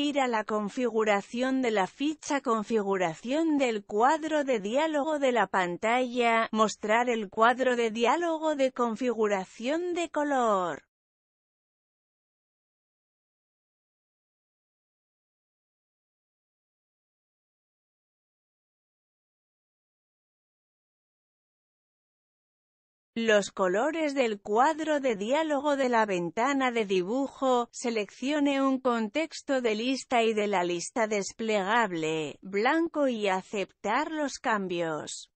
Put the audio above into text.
Ir a la configuración de la ficha Configuración del cuadro de diálogo de la pantalla, mostrar el cuadro de diálogo de configuración de color. Los colores del cuadro de diálogo de la ventana de dibujo, seleccione un contexto de lista y de la lista desplegable, blanco y aceptar los cambios.